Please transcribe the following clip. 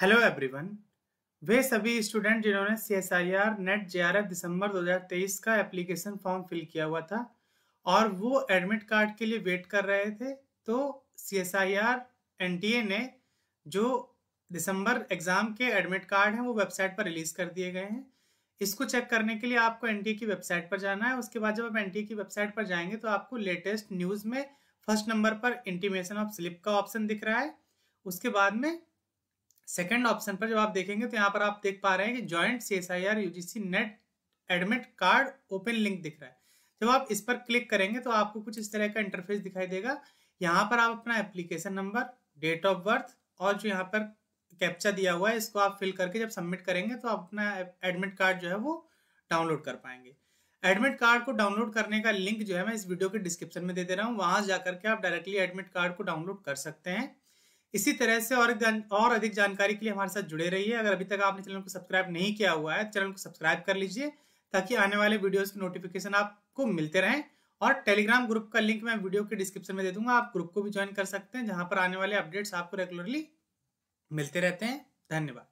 hello everyone वे सभी student जिन्होंने C S I R NET J R F दिसंबर दो हजार तेईस का एप्लीकेशन फॉर्म फिल किया हुआ था और वो एडमिट कार्ड के लिए वेट कर रहे थे तो C S I R N T A ने जो दिसंबर एग्ज़ाम के एडमिट कार्ड हैं वो वेबसाइट पर रिलीज़ कर दिए गए हैं इसको चेक करने के लिए आपको एन टी ए की वेबसाइट पर जाना है उसके बाद जब आप एन टी ए की वेबसाइट पर जाएंगे तो आपको लेटेस्ट न्यूज़ में फर्स्ट नंबर पर इंटीमेशन ऑफ स्लिप का ऑप्शन दिख रहा है उसके बाद में सेकेंड ऑप्शन पर जब आप देखेंगे तो यहाँ पर आप देख पा रहे हैं कि joint C S I R UGC NET admit card open link दिख रहा है जब आप इस पर क्लिक करेंगे तो आपको कुछ इस तरह का इंटरफेस दिखाई देगा यहाँ पर आप अपना application number date of birth और जो यहाँ पर कैप्चा दिया हुआ है इसको आप फिल करके जब सबमिट करेंगे तो आप अपना एडमिट कार्ड जो है वो डाउनलोड कर पाएंगे एडमिट कार्ड को डाउनलोड करने का लिंक जो है मैं इस वीडियो के डिस्क्रिप्शन में दे दे रहा हूँ वहां जा करके आप डायरेक्टली एडमिट कार्ड को डाउनलोड कर सकते हैं इसी तरह से और और अधिक जानकारी के लिए हमारे साथ जुड़े रहिए अगर अभी तक आपने चैनल को सब्सक्राइब नहीं किया हुआ है चैनल को सब्सक्राइब कर लीजिए ताकि आने वाले वीडियोस के नोटिफिकेशन आपको मिलते रहें और टेलीग्राम ग्रुप का लिंक मैं वीडियो के डिस्क्रिप्शन में दे दूंगा आप ग्रुप को भी ज्वाइन कर सकते हैं जहां पर आने वाले अपडेट्स आपको रेगुलरली मिलते रहते हैं धन्यवाद